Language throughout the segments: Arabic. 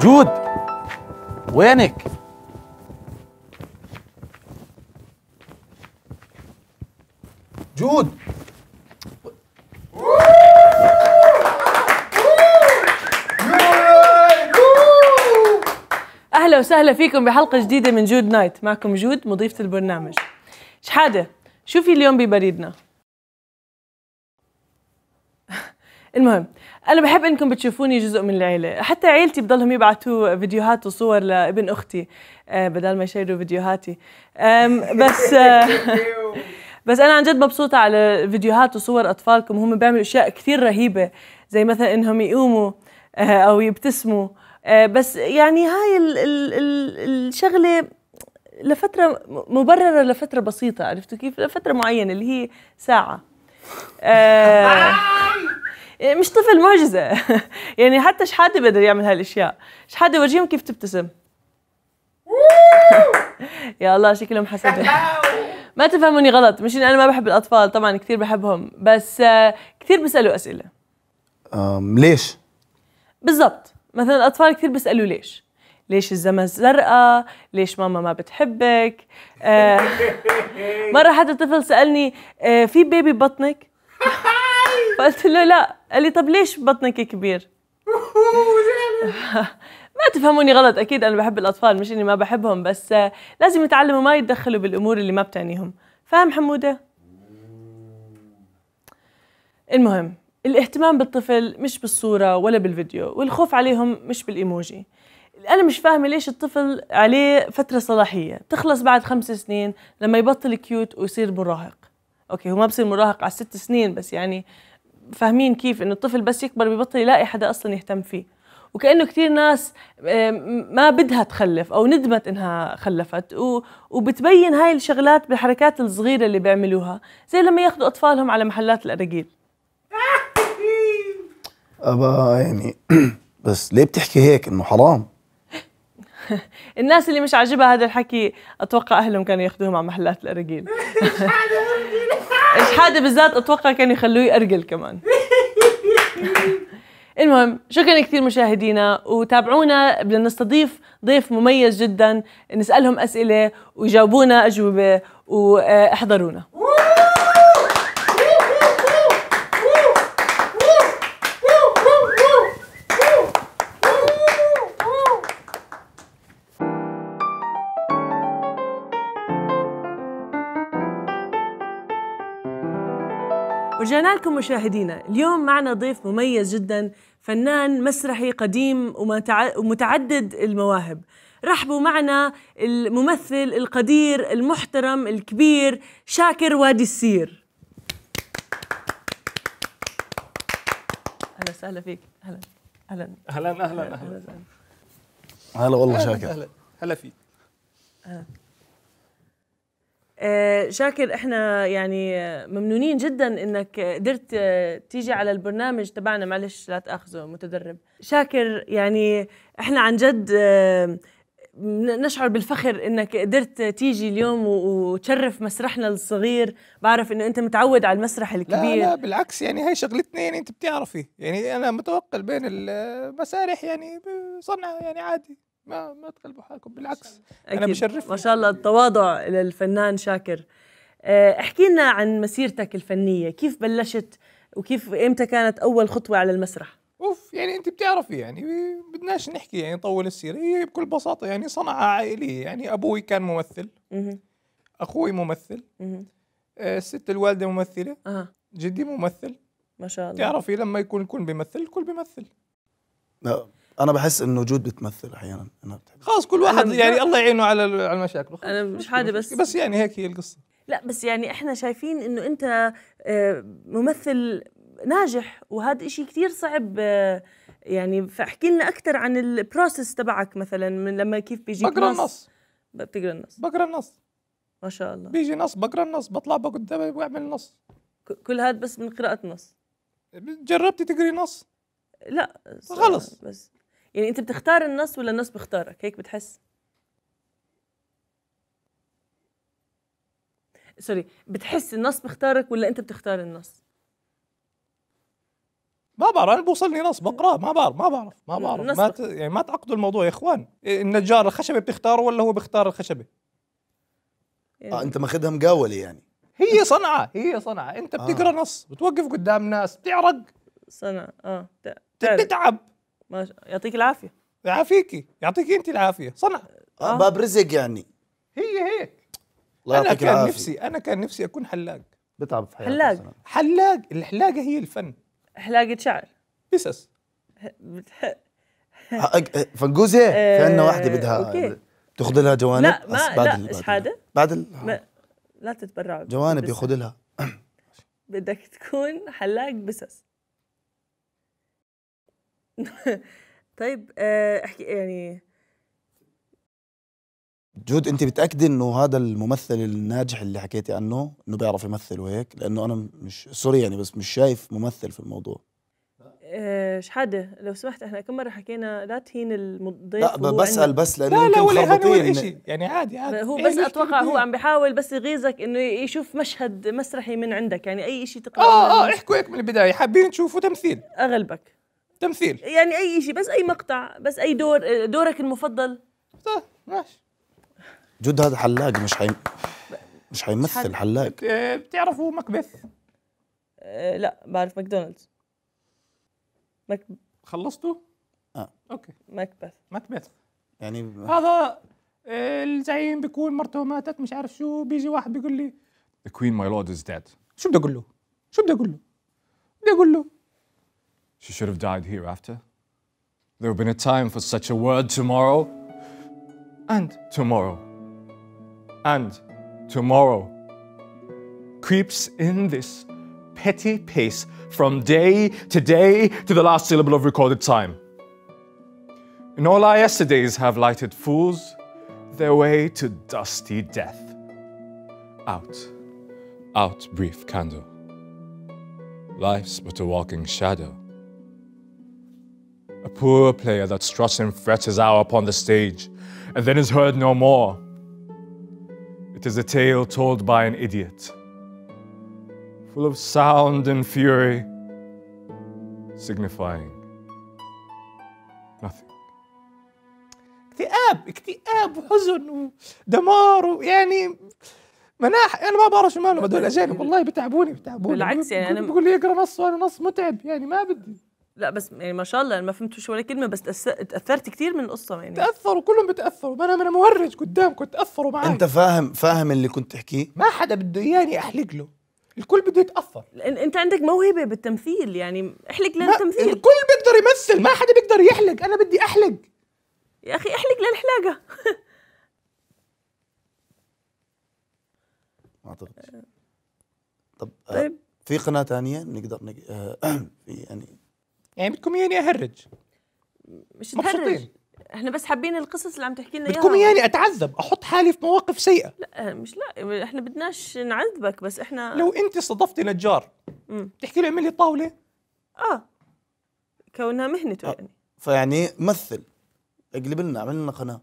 جود وينك؟ جود اهلا وسهلا فيكم بحلقه جديده من جود نايت معكم جود مضيفه البرنامج شحاده شو في اليوم ببريدنا المهم انا بحب انكم بتشوفوني جزء من العيله حتى عيلتي بضلهم يبعثوا فيديوهات وصور لابن اختي آه، بدل ما يشيروا فيديوهاتي بس آه، بس انا عن جد مبسوطه على فيديوهات وصور اطفالكم هم بيعملوا اشياء كثير رهيبه زي مثلا انهم يقوموا آه، او يبتسموا بس يعني هاي الشغله لفتره مبرره لفتره بسيطه عرفتوا كيف لفتره معينه اللي هي ساعه آه نعم! يعني مش طفل معجزه يعني حتى شحادة بقدر بيقدر يعمل هالاشياء شحادة ورجيهم كيف تبتسم يا الله شكلهم حسدوا ما تفهموني غلط مش إن انا ما بحب الاطفال طبعا كثير بحبهم بس آه، كثير بيسالوا اسئله ليش بالضبط مثلا الاطفال كثير بيسالوا ليش ليش الزمن زرقاء ليش ماما ما بتحبك آه مرة حتى طفل سألني آه في بيبي بطنك فقلت له لا قال لي طب ليش بطنك كبير ما تفهموني غلط اكيد انا بحب الاطفال مش اني ما بحبهم بس لازم يتعلموا ما يتدخلوا بالامور اللي ما بتعنيهم فاهم حموده المهم الاهتمام بالطفل مش بالصورة ولا بالفيديو والخوف عليهم مش بالإيموجي أنا مش فاهمة ليش الطفل عليه فترة صلاحية بتخلص بعد خمس سنين لما يبطل كيوت ويصير مراهق أوكي هو ما بصير مراهق على ست سنين بس يعني فاهمين كيف انه الطفل بس يكبر ببطل يلاقي حدا اصلا يهتم فيه وكانه كثير ناس ما بدها تخلف او ندمت انها خلفت وبتبين هاي الشغلات بالحركات الصغيره اللي بيعملوها زي لما ياخذوا اطفالهم على محلات الاراجيل ابا يعني بس ليه بتحكي هيك انه حرام الناس اللي مش عاجبها هذا الحكي اتوقع اهلهم كانوا ياخذوهم على محلات الارجيل شحاده بالذات اتوقع كانوا يخلوه يأرجل كمان المهم شكرا كثير مشاهدينا وتابعونا بدنا نستضيف ضيف مميز جدا نسألهم أسئلة ويجاوبونا أجوبة واحضرونا رجعنا لكم مشاهدينا اليوم معنا ضيف مميز جدا فنان مسرحي قديم ومتعدد المواهب رحبوا معنا الممثل القدير المحترم الكبير شاكر وادي السير اهلا وسهلا فيك اهلا اهلا اهلا اهلا اهلا اهلا والله شاكر اهلا هلا فيك اهلا آه، شاكر احنا يعني ممنونين جدا انك قدرت آه، تيجي على البرنامج تبعنا معلش لا تاخذه متدرب شاكر يعني احنا عن جد آه، نشعر بالفخر انك قدرت تيجي اليوم وتشرف مسرحنا الصغير بعرف انه انت متعود على المسرح الكبير لا, لا بالعكس يعني هاي شغلتنا يعني انت بتعرفي يعني انا متوقل بين المسارح يعني بصنع يعني عادي ما ما تقلبوا حالكم بالعكس أكيد. انا بشرف ما شاء الله التواضع للفنان شاكر آه، احكي لنا عن مسيرتك الفنيه كيف بلشت وكيف امتى كانت اول خطوه على المسرح اوف يعني انت بتعرفي يعني بدناش نحكي يعني طول السيره هي بكل بساطه يعني صنعه عائليه يعني ابوي كان ممثل مه. اخوي ممثل اها الست الوالده ممثله أه. جدي ممثل ما شاء الله تعرفي لما يكون الكل بيمثل الكل بيمثل نعم. انا بحس انه جود بتمثل احيانا انها بتحب خلاص كل واحد يعني الله يعينه على على المشاكل انا مش عادي بس بس يعني هيك هي القصه لا بس يعني احنا شايفين انه انت آه، ممثل ناجح وهذا إشي كثير صعب آه، يعني فاحكي لنا اكثر عن البروسيس تبعك مثلا من لما كيف بيجيك بقرا النص بتقرا النص بقرا النص ما شاء الله بيجي نص بقرا النص بطلع بقدام بعمل نص كل هذا بس من قراءة نص جربتي تقري نص؟ لا خلص بس يعني انت بتختار النص ولا النص بيختارك هيك بتحس سوري بتحس النص بيختارك ولا انت بتختار النص ما بعرف انا بوصلني نص بقراه ما بعرف ما بعرف ما بعرف ما ت... يعني ما تعقدوا الموضوع يا اخوان النجار الخشبه بتختاره ولا هو بيختار الخشبه؟ يعني آه انت ماخذها مقاوله يعني هي صنعه هي صنعه انت بتقرا آه. نص بتوقف قدام ناس بتعرق صنعه اه بتتعب يعطيك العافيه يعافيكي يعطيكي انت العافيه صنع آه. آه. باب رزق يعني هي هيك الله انا كان العافية. نفسي انا كان نفسي اكون حلاق بتعب في حياتي حلاق حلاق الحلاقه هي الفن حلاقه شعر بسس آه، فنقوزه في آه، عندنا واحده بدها تاخذ لها جوانب لا ما بعد لا ايش حاده؟ بعد ال... لا تتبرع جوانب ياخذ لها بدك تكون حلاق بسس طيب آه، احكي يعني جود انت بتاكدي انه هذا الممثل الناجح اللي حكيتي عنه انه بيعرف يمثل وهيك لانه انا مش سوري يعني بس مش شايف ممثل في الموضوع ايش آه، شحاده لو سمحت احنا كم مره حكينا لا تهين الضيف لا بسال بس لانه لا لا ولا ولا شيء يعني عادي عادي هو يعني بس اتوقع هو عم بيحاول بس يغيظك انه يشوف مشهد مسرحي من عندك يعني اي شيء تقرا اه اه احكوا هيك من البدايه حابين تشوفوا تمثيل اغلبك تمثيل يعني اي شيء بس اي مقطع بس اي دور دورك المفضل طيب ماشي جد هذا حلاق مش حي... مش حيمثل حلاق آه، بتعرفوا مكبث آه، لا بعرف ماكدونالدز مك... خلصتوا؟ اه اوكي مكبث مكبث يعني هذا آه، الزعيم بيكون مرته ماتت مش عارف شو بيجي واحد بيقول لي The queen my lord is dead شو بدي اقول له؟ شو بدي اقول له؟ بدي اقول له She should have died hereafter. There have been a time for such a word tomorrow. And tomorrow. And tomorrow. Creeps in this petty pace from day to day to the last syllable of recorded time. In all our yesterdays have lighted fools their way to dusty death. Out, out brief candle. Life's but a walking shadow. A poor player that struts and frets his hour upon the stage, and then is heard no more. It is a tale told by an idiot, full of sound and fury, signifying nothing. اكتئاب اكتئاب وحزن ودمار ويعني مناح انا ما بعرف شو مالهم هدول الاجانب والله بتعبوني بتعبوني بالعكس يعني انا بقول لي اقرا نص وانا نص متعب يعني ما بدي لا بس يعني ما شاء الله ما فهمتش ولا كلمه بس تاثرت كثير من القصه يعني تاثروا كلهم بتاثروا انا انا مورج قدامكم تاثروا معي انت فاهم فاهم اللي كنت تحكيه ما حدا بده اياني احلق له الكل بده يتاثر انت عندك موهبه بالتمثيل يعني احلق للتمثيل الكل بيقدر يمثل ما حدا بيقدر يحلق انا بدي احلق يا اخي احلق للحلاقه ما اعتقد آه. طب آه، طيب. في قناه ثانيه بنقدر نج... يعني يعني بدكم اياني اهرج مش تهرج احنا بس حابين القصص اللي عم تحكي لنا اياها بدكم اياني اتعذب احط حالي في مواقف سيئه لا مش لا احنا بدناش نعذبك بس احنا لو انت صدفتي نجار بتحكي له اعمل لي طاوله اه كونها مهنته آه. يعني فيعني مثل اقلب لنا اعمل لنا قناه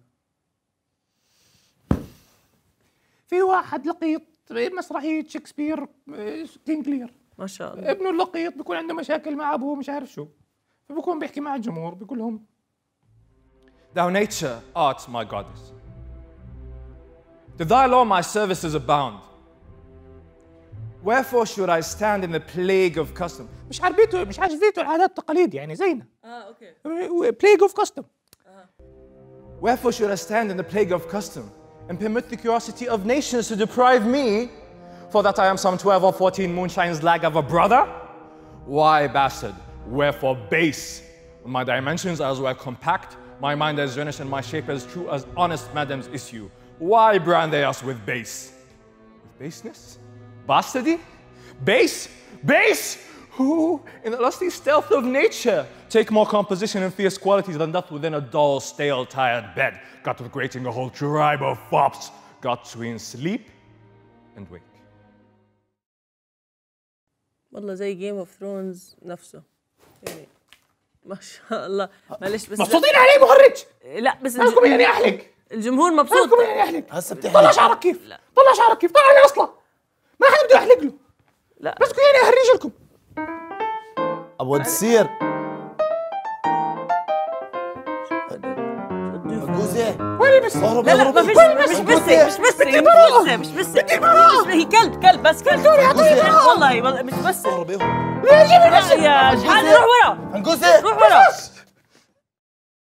في واحد لقيط مسرحيه شكسبير آه، كينج كلير ما شاء الله ابنه اللقيط بيكون عنده مشاكل مع ابوه مش عارف شو فبكون بيحكي مع الجمهور لهم Thou nature art my goddess. To thy law my services abound. Wherefore should I stand in the plague of custom? مش عربيته مش عجزيته العادات والتقاليد يعني زينا. اه اوكي. Plague of custom. Wherefore should I stand in the plague of custom and permit the curiosity of nations to deprive me for that I am some 12 or 14 moonshine's lag of a brother? Why, bastard, Wherefore base, my dimensions as well compact, my mind as generous and my shape as true as honest madam's issue. Why brand they us with base? With baseness? Bastardy? Base? Base? Who, in the lusty stealth of nature, take more composition and fierce qualities than doth within a dull, stale, tired bed, got with grating a whole tribe of fops, got between sleep and wake. والله زي جيم اوف ثرونز نفسه يعني، ما شاء الله معلش بس مبسوطين عليه مهرج لا بس مالكم يعني احلق الجمهور مبسوط مالكم يعني احلق هسه بتحلق طلع شعرك كيف لا. طلع شعرك كيف طلع اصلا ما حدا بده يحلق له لا بس يعني اهرج لكم ابو تصير جوزيه وين بس لا لا ما فيش مش بس مش بس بدي براءة مش بس بدي براءة هي كلب كلب بس كلب والله مش بس ليش بنشر يا روح ورا انقصي روح ورا